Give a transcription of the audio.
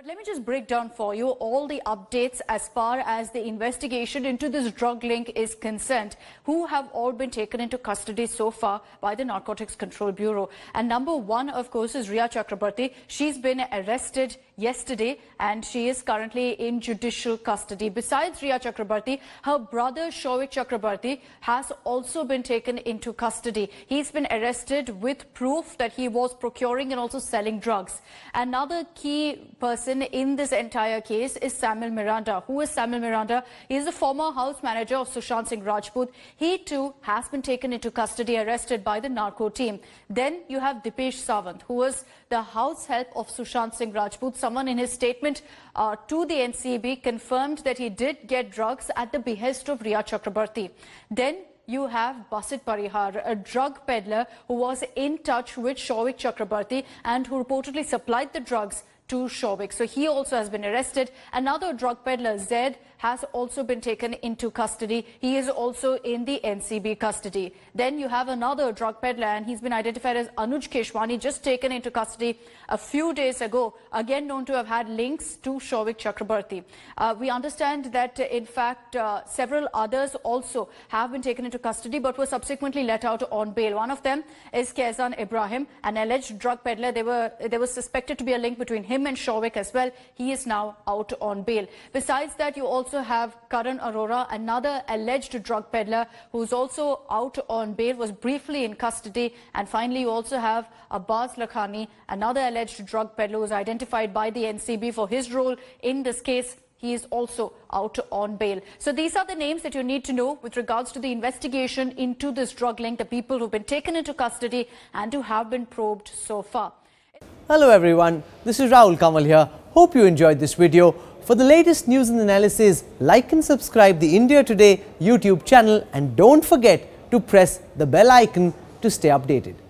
But let me just break down for you all the updates as far as the investigation into this drug link is concerned, who have all been taken into custody so far by the Narcotics Control Bureau. And number one, of course, is Ria Chakrabarti. She's been arrested yesterday and she is currently in judicial custody. Besides Ria Chakrabarti, her brother Shovik Chakrabarti has also been taken into custody. He's been arrested with proof that he was procuring and also selling drugs. Another key person in this entire case is Samuel Miranda. Who is Samuel Miranda? He is the former house manager of Sushant Singh Rajput. He too has been taken into custody, arrested by the narco team. Then you have Dipesh Savant, who was the house help of Sushant Singh Rajput. Someone in his statement uh, to the NCB confirmed that he did get drugs at the behest of Ria Chakrabarti. Then you have Basit Parihar, a drug peddler who was in touch with Showik Chakrabarti and who reportedly supplied the drugs to Showik. So he also has been arrested. Another drug peddler, Zed has also been taken into custody. He is also in the NCB custody. Then you have another drug peddler, and he's been identified as Anuj Keshwani, just taken into custody a few days ago, again known to have had links to Shovik Chakrabarti. Uh, we understand that, uh, in fact, uh, several others also have been taken into custody but were subsequently let out on bail. One of them is Kezan Ibrahim, an alleged drug peddler. They were, there was suspected to be a link between him and Shovik as well. He is now out on bail. Besides that, you also also have Karan Arora, another alleged drug peddler who's also out on bail, was briefly in custody. And finally, you also have Abbas Lakhani, another alleged drug peddler who's identified by the NCB for his role in this case. He is also out on bail. So these are the names that you need to know with regards to the investigation into this drug link, the people who've been taken into custody and who have been probed so far. Hello everyone, this is Rahul Kamal here. Hope you enjoyed this video. For the latest news and analysis, like and subscribe the India Today YouTube channel and don't forget to press the bell icon to stay updated.